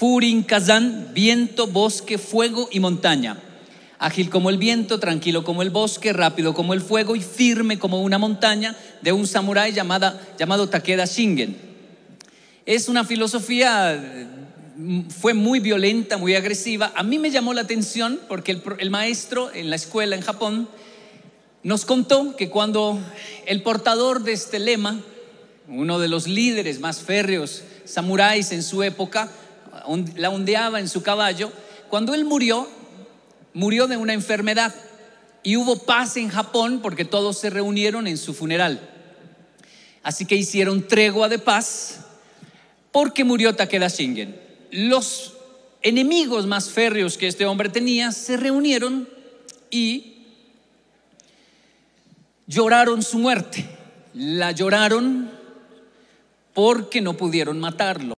Furin, kazan, viento, bosque, fuego y montaña. Ágil como el viento, tranquilo como el bosque, rápido como el fuego y firme como una montaña de un samurái llamado Takeda Shingen. Es una filosofía, mm, fue muy violenta, muy agresiva. A mí me llamó la atención porque el, el maestro en la escuela en Japón nos contó que cuando el portador de este lema, uno de los líderes más férreos samuráis en su época, la ondeaba en su caballo. Cuando él murió, murió de una enfermedad y hubo paz en Japón porque todos se reunieron en su funeral. Así que hicieron tregua de paz porque murió Takeda Shingen. Los enemigos más férreos que este hombre tenía se reunieron y lloraron su muerte. La lloraron porque no pudieron matarlo.